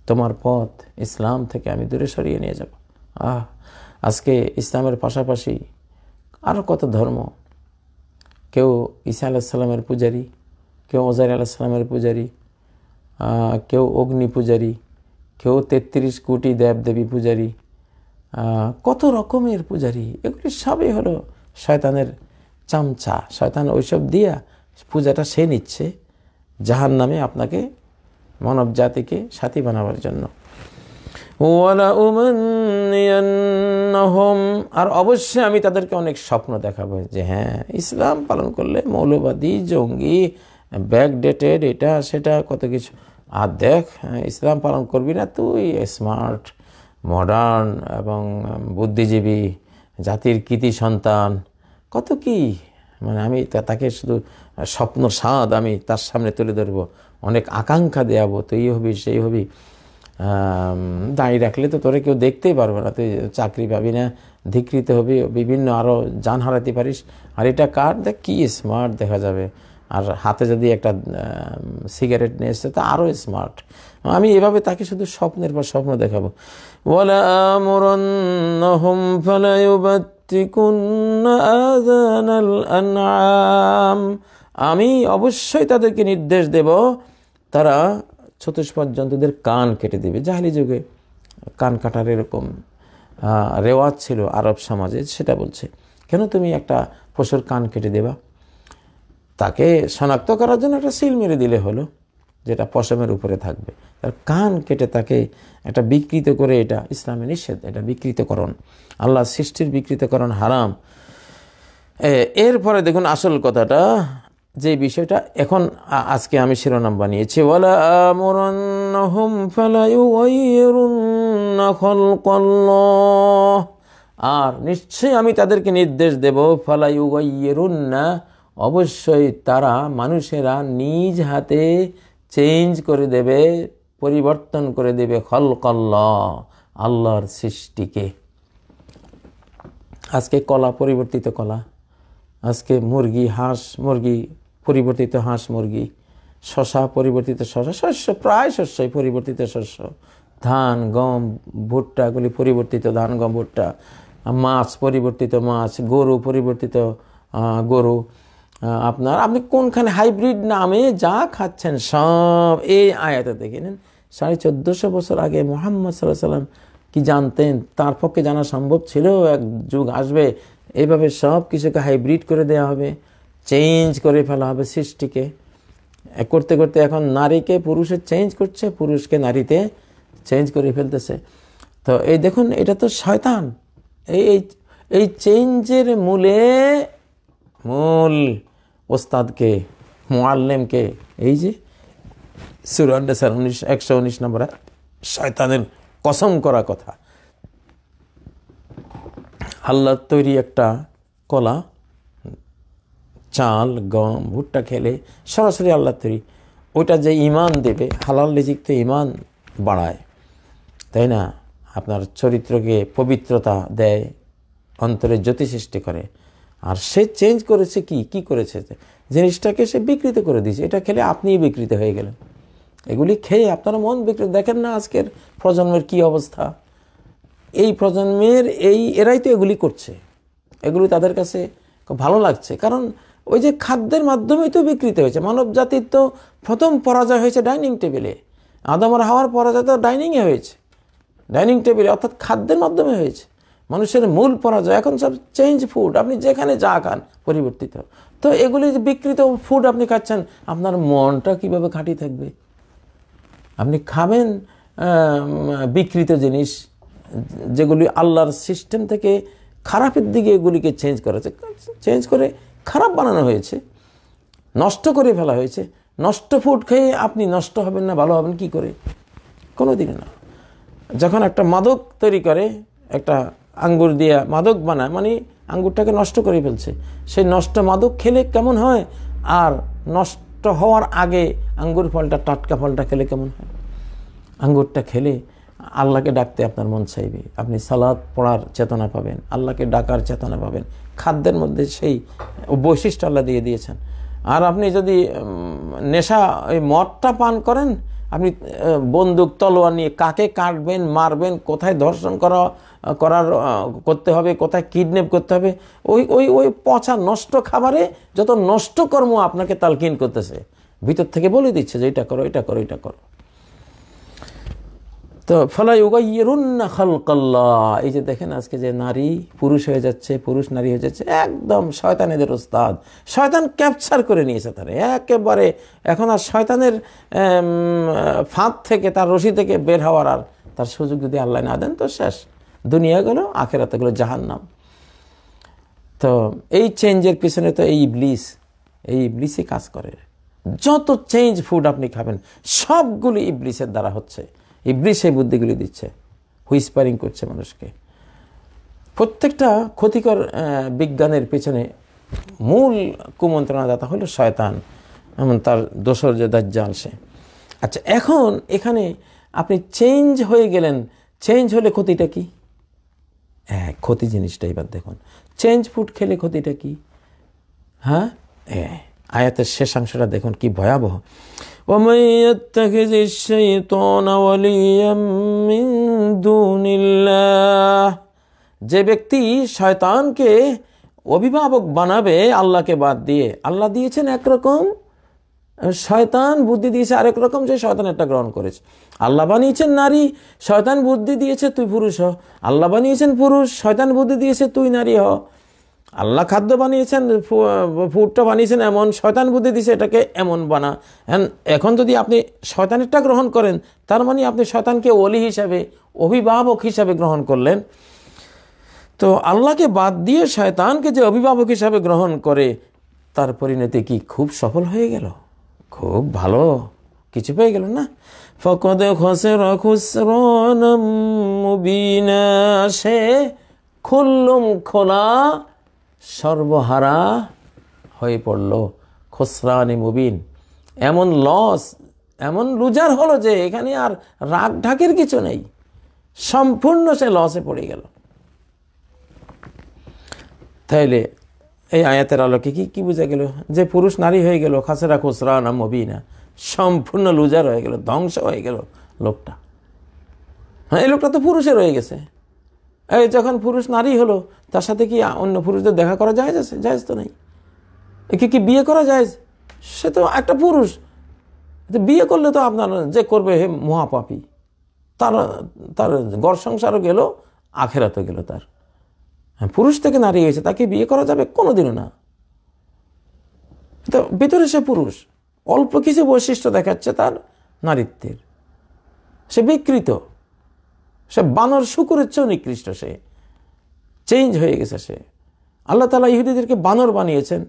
A: তোমার পথ ইসলাম থেকে আমি দূরে সরিয়ে নিয়ে যাব আহ আজকে ইসলামের পাশাপাশি আরও কত ধর্ম কেউ ঈসা আলাহিসাল্লামের পূজারী কেউ ওজার আলাহিসাল্লামের পূজারী কেউ অগ্নি পূজারী কেউ তেত্রিশ কোটি দেবদেবী পূজারী কত রকমের পূজারী এগুলি সবই হলো শয়তানের চামচা শয়তান ওইসব দিয়া পূজাটা সে নিচ্ছে যাহার নামে আপনাকে মানব জাতিকে সাথী বানাবার জন্য আর অবশ্যই আমি তাদেরকে অনেক স্বপ্ন দেখাবো যে হ্যাঁ ইসলাম পালন করলে মৌলবাদী জঙ্গি ব্যাকডেটেড এটা সেটা কত কিছু আর দেখ ইসলাম পালন করবি না তুই স্মার্ট মডার্ন এবং বুদ্ধিজীবী জাতির কৃতি সন্তান কত কি মানে আমি তাকে শুধু স্বপ্ন স্বাদ আমি তার সামনে তুলে ধরবো অনেক আকাঙ্ক্ষা দেয়াবো তুই হবি সেই হবি দাঁড়িয়ে রাখলে তো তোরে কেউ দেখতেই পারবে না তুই চাকরি পাবি না ধিকৃত হবি বিভিন্ন আরও যান হারাতে পারিস আর এটা কার দেখ কী স্মার্ট দেখা যাবে আর হাতে যদি একটা সিগারেট নিয়ে এসছে তা আরও স্মার্ট আমি এভাবে তাকে শুধু স্বপ্নের পর স্বপ্ন দেখাবো ওয়ালা আমি অবশ্যই তাদেরকে নির্দেশ দেব তারা চতুষ্পদ জন্তুদের কান কেটে দেবে জাহালি যুগে কান কাটার এরকম রেওয়াজ ছিল আরব সমাজে সেটা বলছে কেন তুমি একটা পশুর কান কেটে দেবা তাকে শনাক্ত করার জন্য একটা সিল মেরে দিলে হলো যেটা পশমের উপরে থাকবে তার কান কেটে তাকে এটা বিকৃত করে এটা ইসলামে নিষেধ এটা বিকৃতকরণ আল্লাহ সৃষ্টির বিকৃতকরণ হারাম এরপরে দেখুন আসল কথাটা যে বিষয়টা এখন আজকে আমি শিরোনাম বানিয়েছি আর নিশ্চয়ই আমি তাদেরকে নির্দেশ দেব না অবশ্যই তারা মানুষেরা নিজ হাতে চেঞ্জ করে দেবে পরিবর্তন করে দেবে খলকল্ল আল্লাহর সৃষ্টিকে আজকে কলা পরিবর্তিত কলা আজকে মুরগি হাঁস মুরগি পরিবর্তিত হাঁস মুরগি শশা পরিবর্তিত শশা শস্য প্রায় শস্যই পরিবর্তিত শস্য ধান গম ভুট্টাগুলি পরিবর্তিত ধান গম ভুট্টা মাছ পরিবর্তিত মাছ গরু পরিবর্তিত গরু আপনার আপনি কোনখানে হাইব্রিড নামে যা খাচ্ছেন সব এই আয়াতে দেখে নেন সাড়ে চোদ্দোশো বছর আগে মোহাম্মদ সাল্লাহ সাল্লাম কি জানতেন তার পক্ষে জানা সম্ভব ছিল এক যুগ আসবে এভাবে সব কিছুকে হাইব্রিড করে দেয়া হবে চেঞ্জ করে ফেলা হবে সৃষ্টিকে করতে করতে এখন নারীকে পুরুষে চেঞ্জ করছে পুরুষকে নারীতে চেঞ্জ করে ফেলতেছে তো এই দেখুন এটা তো শয়তান এই এই চেঞ্জের মূলে মূল ওস্তাদকে মোয়াল্লেমকে এই যে সুরান্ডে স্যার উনিশ একশো উনিশ নম্বর শয়তানের কসম করা কথা আল্লাহর তৈরি একটা কলা চাল গম ভুট্টা খেলে সরাসরি আল্লাহ তৈরি ওইটা যে ইমান দেবে হালাল রিজিক তো ইমান বাড়ায় তাই না আপনার চরিত্রকে পবিত্রতা দেয় অন্তরে জ্যোতি সৃষ্টি করে আর সে চেঞ্জ করেছে কি কি করেছে জিনিসটাকে সে বিকৃত করে দিয়েছে এটা খেলে আপনিই বিকৃত হয়ে গেলেন এগুলি খেয়ে আপনারা মন বিকৃত দেখেন না আজকের প্রজন্মের কি অবস্থা এই প্রজন্মের এই এরাই তো এগুলি করছে এগুলি তাদের কাছে ভালো লাগছে কারণ ওই যে খাদ্যের মাধ্যমেই তো বিকৃত হয়েছে মানব জাতির তো প্রথম পরাজয় হয়েছে ডাইনিং টেবিলে আদমর হাওয়ার পরাজয় তো ডাইনিংয়ে হয়েছে ডাইনিং টেবিলে অর্থাৎ খাদ্যের মাধ্যমে হয়েছে মানুষের মূল পরাজয় এখন সব চেঞ্জ ফুড আপনি যেখানে যা খান পরিবর্তিত তো এগুলি যে বিকৃত ফুড আপনি খাচ্ছেন আপনার মনটা কিভাবে খাঁটি থাকবে আপনি খাবেন বিকৃত জিনিস যেগুলি আল্লাহর সিস্টেম থেকে খারাপের দিকে এগুলিকে চেঞ্জ করেছে চেঞ্জ করে খারাপ বানানো হয়েছে নষ্ট করে ফেলা হয়েছে নষ্ট ফুড খেয়ে আপনি নষ্ট হবেন না ভালো হবেন কি করে কোনো দিন না যখন একটা মাদক তৈরি করে একটা আঙ্গুর দিয়ে মাদক বানায় মানে আঙ্গুরটাকে নষ্ট করে ফেলছে সেই নষ্ট মাদক খেলে কেমন হয় আর নষ্ট হওয়ার আগে আঙ্গুর ফলটা টাটকা ফলটা খেলে কেমন হয় আঙ্গুরটা খেলে আল্লাহকে ডাকতে আপনার মন চাইবে আপনি সালাদ পড়ার চেতনা পাবেন আল্লাহকে ডাকার চেতনা পাবেন খাদ্যের মধ্যে সেই বৈশিষ্ট্য আল্লাহ দিয়ে দিয়েছেন আর আপনি যদি নেশা ওই মদটা পান করেন আপনি বন্দুক তলোয়া নিয়ে কাকে কাটবেন মারবেন কোথায় ধর্ষণ করা করার করতে হবে কোথায় কিডন্যাপ করতে হবে ওই ওই ওই পচা নষ্ট খাবারে যত নষ্ট কর্ম আপনাকে তালকিন করতেছে ভিতর থেকে বলে দিচ্ছে যে এটা করো এটা করো এটা করো তো ফলাইগা খালকাল্লা এই যে দেখেন আজকে যে নারী পুরুষ হয়ে যাচ্ছে পুরুষ নারী হয়ে যাচ্ছে একদম শয়তানেদের ওস্তাদ শয়তান ক্যাপচার করে নিয়েছে তারা একেবারে এখন আর শয়তানের ফাঁদ থেকে তার রশি থেকে বের হওয়ার আর তার সুযোগ যদি আল্লাহ না দেন তো শেষ দুনিয়া গেলো আখেরাতে গেলো জাহান্নাম তো এই চেঞ্জের পিছনে তো এই ইবলিস এই ইবলিসই কাজ করে যত চেঞ্জ ফুড আপনি খাবেন সবগুলি ইবলিসের দ্বারা হচ্ছে ইবলিশ সেই বুদ্ধিগুলি দিচ্ছে হুইসপারিং করছে মানুষকে প্রত্যেকটা ক্ষতিকর বিজ্ঞানের পেছনে মূল কুমন্ত্রণাদাতা হলো শয়তান এমন তার দোসর যে দাজ্জাল সে আচ্ছা এখন এখানে আপনি চেঞ্জ হয়ে গেলেন চেঞ্জ হলে ক্ষতিটা কি হ্যাঁ ক্ষতি জিনিসটা এবার দেখুন চেঞ্জ ফুড খেলে ক্ষতিটা কি হ্যাঁ আয়াতের শেষাংশটা দেখুন কি ভয়াবহ ومن يتخذ الشيطان وليا من دون الله যে ব্যক্তি শয়তানকে অভিভাবক বানাবে আল্লাহকে বাদ দিয়ে আল্লাহ দিয়েছেন একরকম শয়তান বুদ্ধি দিয়েছে আরেক রকম যে শয়তান একটা গ্রহণ করেছে আল্লাহ বানিয়েছেন নারী শয়তান বুদ্ধি দিয়েছে তুই পুরুষ হ আল্লাহ বানিয়েছেন পুরুষ শয়তান বুদ্ধি দিয়েছে তুই নারী হ আল্লাহ খাদ্য বানিয়েছেন ফুডটা বানিয়েছেন এমন শয়তান বুদ্ধি দিছে এটাকে এমন বানা হ্যাঁ, এখন যদি আপনি শয়তানেরটা গ্রহণ করেন তার মানে আপনি শয়তানকে অলি হিসাবে অভিভাবক হিসাবে গ্রহণ করলেন তো আল্লাহকে বাদ দিয়ে শয়তানকে যে অভিভাবক হিসাবে গ্রহণ করে তার পরিণতি কি খুব সফল হয়ে গেল খুব ভালো কিছু পেয়ে গেল না ফকদে খসে রুসরণ সে খুল্লুম খোলা সর্বহারা হয়ে পড়ল খসরানি মুবিন এমন লস এমন লুজার হলো যে এখানে আর রাগ ঢাকের কিছু নেই সম্পূর্ণ সে লসে পড়ে গেল তাইলে এই আয়াতের আলোকে কি কি বুঝা গেল যে পুরুষ নারী হয়ে গেল খাসেরা খুচরা না মবিনা সম্পূর্ণ লুজার হয়ে গেল ধ্বংস হয়ে গেল লোকটা হ্যাঁ এই লোকটা তো পুরুষে রয়ে গেছে এই যখন পুরুষ নারী হলো তার সাথে কি অন্য পুরুষদের দেখা করা যায় আছে জায়জ তো নেই একে কি বিয়ে করা যায় সে তো একটা পুরুষ বিয়ে করলে তো আপনার যে করবে হে মহাপাপি তার তার গড় সংসারও গেল আখেরাতও গেল তার হ্যাঁ, পুরুষ থেকে নারী হয়েছে তাকে বিয়ে করা যাবে কোনোদিনও না তো ভিতরে সে পুরুষ অল্প কিছু বৈশিষ্ট্য দেখাচ্ছে তার নারীত্বের সে বিকৃত সে বানর শুকুরের চেয়েও নিকৃষ্ট সে চেঞ্জ হয়ে গেছে সে আল্লাহ তালা ইহুদিদেরকে বানর বানিয়েছেন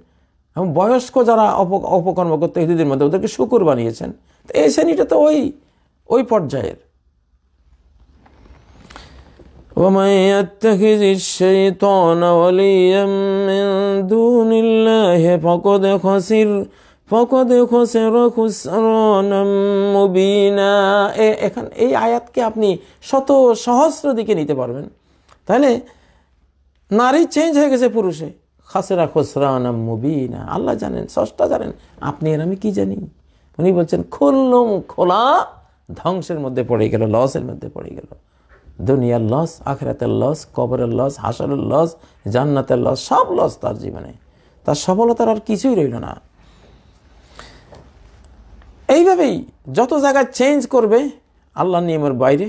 A: এবং বয়স্ক যারা অপ অপকর্ম করতো ইহুদিদের মধ্যে ওদেরকে শুকুর বানিয়েছেন তো এই শ্রেণীটা তো ওই ওই পর্যায়ের ومن يتخذ الشيطان وليا من دون ফকদ খসের খুসরন মুবিনা এখান এই আয়াতকে আপনি শত সহস্র দিকে নিতে পারবেন তাহলে নারী চেঞ্জ হয়ে গেছে পুরুষে খাসেরা খসরান মুবিনা আল্লাহ জানেন ষষ্ঠা জানেন আপনি এর আমি কি জানি উনি বলছেন খুল্লুম খোলা ধ্বংসের মধ্যে পড়ে গেল লসের মধ্যে পড়ে গেল দুনিয়ার লস আখরাতের লস কবরের লস হাসরের লস জান্নাতের লস সব লস তার জীবনে তার সফলতার আর কিছুই রইল না এইভাবেই যত জায়গায় চেঞ্জ করবে আল্লাহর নিয়মের বাইরে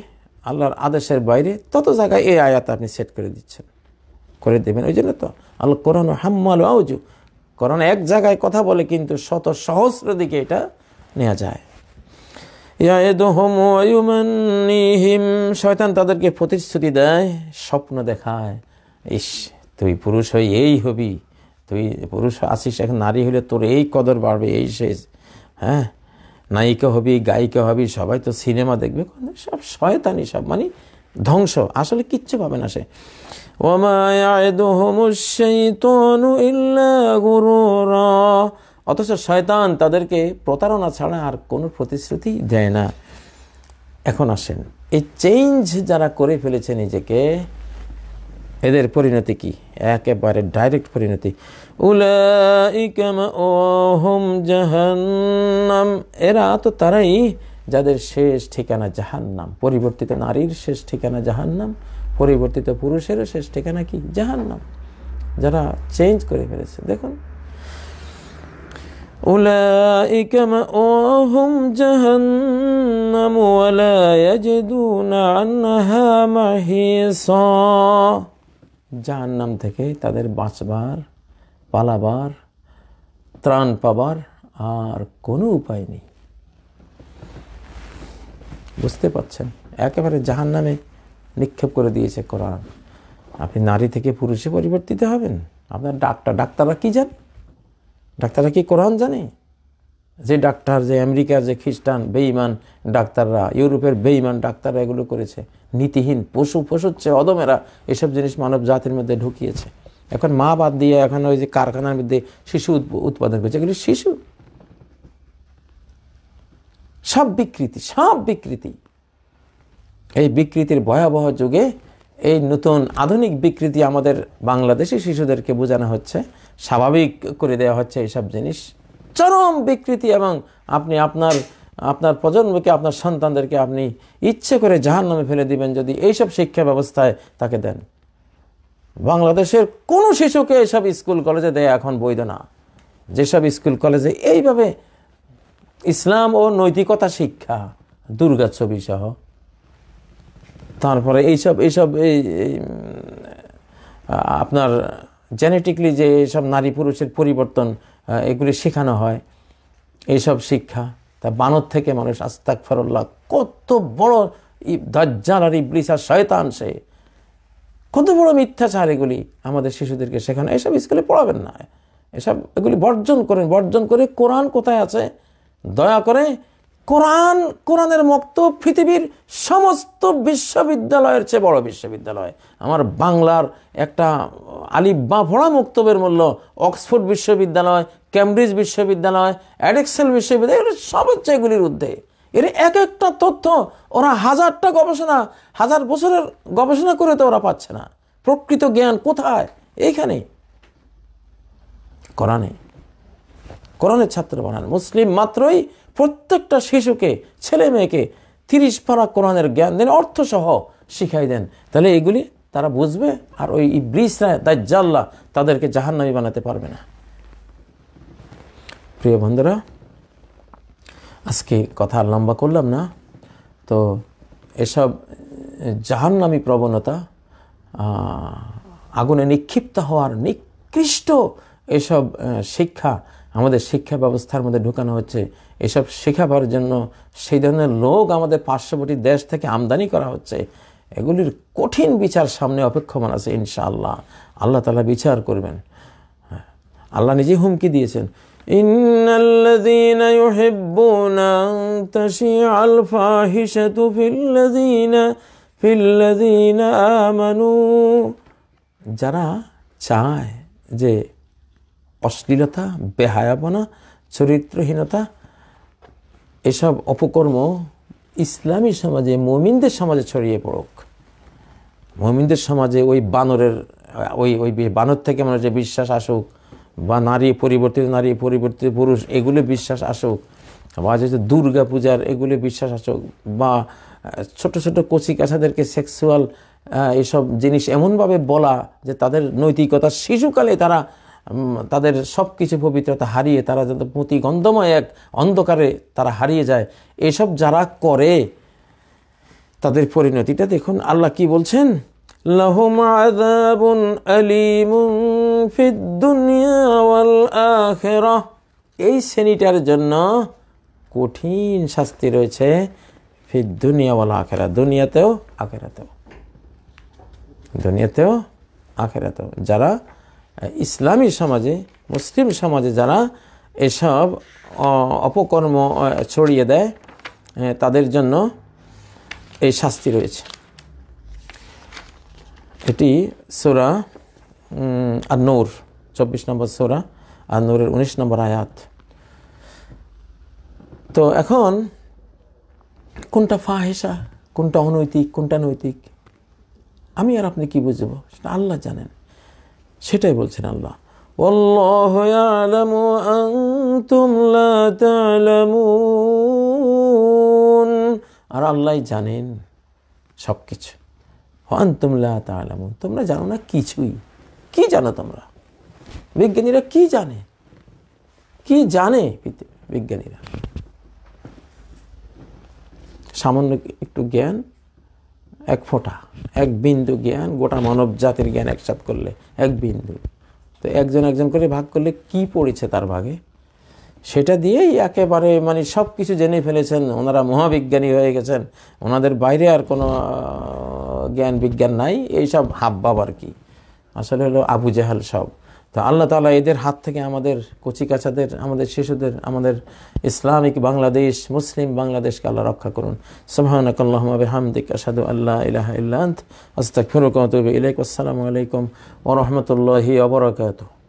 A: আল্লাহর আদেশের বাইরে তত জায়গায় এই আয়াত আপনি সেট করে দিচ্ছেন করে দেবেন ওই জন্য তো আল্লাহ কোরআন হাম্মাল আউজু কোরআন এক জায়গায় কথা বলে কিন্তু শত সহস্র দিকে এটা নেওয়া যায় শয়তান তাদেরকে প্রতিশ্রুতি দেয় স্বপ্ন দেখায় ইস তুই পুরুষ হয়ে এই হবি তুই পুরুষ আসিস এখন নারী হলে তোর এই কদর বাড়বে এই শেষ হ্যাঁ নায়িকা হবি গায়িকা হবি সবাই তো সিনেমা দেখবে সব শয়তানি সব মানে ধ্বংস আসলে কিচ্ছু পাবে না সে অথচ শয়তান তাদেরকে প্রতারণা ছাড়া আর কোনো প্রতিশ্রুতি দেয় না এখন আসেন এই চেঞ্জ যারা করে ফেলেছে নিজেকে এদের পরিণতি কি একেবারে ডাইরেক্ট পরিণতি এরা তো তারাই যাদের শেষ ঠিকানা জাহান্নাম পরিবর্তিত নারীর শেষ ঠিকানা জাহান্নাম পরিবর্তিত পুরুষেরও শেষ ঠিকানা কি জাহান্নাম যারা চেঞ্জ করে ফেলেছে দেখুন জাহান্নাম থেকে তাদের বাঁচবার পালাবার ত্রাণ পাবার আর কোনো উপায় নেই বুঝতে পাচ্ছেন একেবারে জাহান নামে নিক্ষেপ করে দিয়েছে কোরআন আপনি নারী থেকে পুরুষে পরিবর্তিত হবেন আপনার ডাক্তার ডাক্তাররা কি জান ডাক্তাররা কি কোরআন জানে যে ডাক্তার যে আমেরিকার যে খ্রিস্টান বেইমান ডাক্তাররা ইউরোপের বেইমান ডাক্তাররা এগুলো করেছে নীতিহীন পশু পশুচ্ছে অদমেরা এসব জিনিস মানব জাতির মধ্যে ঢুকিয়েছে এখন মা বাদ দিয়ে এখন ওই যে কারখানার মধ্যে শিশু উৎপাদন করছে এগুলি শিশু সব বিকৃতি সব বিকৃতি এই বিকৃতির ভয়াবহ যুগে এই নতুন আধুনিক বিকৃতি আমাদের বাংলাদেশে শিশুদেরকে বোঝানো হচ্ছে স্বাভাবিক করে দেওয়া হচ্ছে এইসব জিনিস চরম বিকৃতি এবং আপনি আপনার আপনার প্রজন্মকে আপনার সন্তানদেরকে আপনি ইচ্ছে করে জাহান নামে ফেলে দিবেন যদি এইসব শিক্ষা ব্যবস্থায় তাকে দেন বাংলাদেশের কোনো শিশুকে এসব স্কুল কলেজে দেয়া এখন বৈধ না যেসব স্কুল কলেজে এইভাবে ইসলাম ও নৈতিকতা শিক্ষা দুর্গা ছবি সহ তারপরে এইসব এইসব এই আপনার জেনেটিকলি যে এইসব নারী পুরুষের পরিবর্তন এগুলি শেখানো হয় এইসব শিক্ষা তা বানর থেকে মানুষ আস্তাক ফরল্লা কত বড় দজ্জাল আর ইবলিশা আর শয়তান সে কত বড় মিথ্যাচার এগুলি আমাদের শিশুদেরকে শেখানো এসব স্কুলে পড়াবেন না এসব এগুলি বর্জন করেন বর্জন করে কোরআন কোথায় আছে দয়া করে কোরআন কোরআনের মক্ত পৃথিবীর সমস্ত বিশ্ববিদ্যালয়ের চেয়ে বড় বিশ্ববিদ্যালয় আমার বাংলার একটা আলিপ বা ভরা মক্তবের মূল্য অক্সফোর্ড বিশ্ববিদ্যালয় ক্যামব্রিজ বিশ্ববিদ্যালয় অ্যাডেক্সেল বিশ্ববিদ্যালয় এগুলি সব এগুলির ঊর্ধ্বে এর এক একটা তথ্য ওরা হাজারটা গবেষণা হাজার বছরের গবেষণা করে তো ওরা পাচ্ছে না প্রকৃত জ্ঞান কোথায় এইখানে কোরআনে কোরআনের ছাত্র বানান মুসলিম মাত্রই প্রত্যেকটা শিশুকে ছেলে মেয়েকে তিরিশ পারা কোরআনের জ্ঞান দেন অর্থসহ শিখাই দেন তাহলে এগুলি তারা বুঝবে আর ওই ইব্রিসরা দাজ্জাল্লা তাদেরকে জাহান্নামি বানাতে পারবে না প্রিয় বন্ধুরা আজকে কথা লম্বা করলাম না তো এসব জাহান্নামি প্রবণতা আগুনে নিক্ষিপ্ত হওয়ার নিকৃষ্ট এসব শিক্ষা আমাদের শিক্ষা ব্যবস্থার মধ্যে ঢুকানো হচ্ছে এসব শেখাবার জন্য সেই ধরনের লোক আমাদের পার্শ্ববর্তী দেশ থেকে আমদানি করা হচ্ছে এগুলির কঠিন বিচার সামনে অপেক্ষমান আছে ইনশাআল্লাহ আল্লাহ তালা বিচার করবেন হ্যাঁ, আল্লাহ নিজে হুমকি দিয়েছেন إن الذين يحبون أن تشيع الفاحشة في الذين في الذين آمنوا যারা চায় যে অশ্লীলতা বেহায়াপনা চরিত্রহীনতা এসব অপকর্ম ইসলামী সমাজে মমিনদের সমাজে ছড়িয়ে পড়ুক মমিনদের সমাজে ওই বানরের ওই ওই বানর থেকে মানুষের বিশ্বাস আসুক বা নারী পরিবর্তিত নারী পরিবর্তিত পুরুষ এগুলো বিশ্বাস আসুক বা যে দুর্গা পূজার এগুলো বিশ্বাস আসুক বা ছোট ছোট কচি কাছাদেরকে সেক্সুয়াল এসব জিনিস এমনভাবে বলা যে তাদের নৈতিকতা শিশুকালে তারা তাদের সব কিছু পবিত্রতা হারিয়ে তারা যাতে প্রতিগন্ধময় এক অন্ধকারে তারা হারিয়ে যায় এসব যারা করে তাদের পরিণতিটা দেখুন আল্লাহ কি বলছেন লাহুম আলিমুন এই শ্রেণীটার জন্য কঠিন শাস্তি রয়েছে ফির আখেরা দুনিয়াতেও আখেরাতেও দুনিয়াতেও আখেরাতেও যারা ইসলামী সমাজে মুসলিম সমাজে যারা এসব অপকর্ম ছড়িয়ে দেয় তাদের জন্য এই শাস্তি রয়েছে এটি সোরা আর নূর চব্বিশ নম্বর সোরা আর নূরের উনিশ নম্বর আয়াত তো এখন কোনটা ফাহেসা কোনটা অনৈতিক কোনটা নৈতিক আমি আর আপনি কি বুঝবো সেটা আল্লাহ জানেন সেটাই বলছেন আল্লাহ আর আল্লাহ জানেন সব কিছু তোমরা জানো না কিছুই কি জানো তোমরা বিজ্ঞানীরা কি জানে কি জানে বিজ্ঞানীরা সামান্য একটু জ্ঞান এক ফোঁটা এক বিন্দু জ্ঞান গোটা মানব জাতির জ্ঞান একসাথ করলে এক বিন্দু তো একজন একজন করে ভাগ করলে কি পড়েছে তার ভাগে সেটা দিয়েই একেবারে মানে সব কিছু জেনে ফেলেছেন ওনারা মহাবিজ্ঞানী হয়ে গেছেন ওনাদের বাইরে আর কোনো জ্ঞান বিজ্ঞান নাই এইসব হাবভাব আর কি আসলে হলো আবু জাহাল সব তো আল্লাহ তালা এদের হাত থেকে আমাদের কচি আমাদের শিশুদের আমাদের ইসলামিক বাংলাদেশ মুসলিম বাংলাদেশকে আল্লাহ রক্ষা করুন সোহানকাল্লাহমদিক আসাদু আল্লাহ ইলাহ আস্তাক আসসালামু আলাইকুম ও রহমতুল্লাহি অবরাকাতু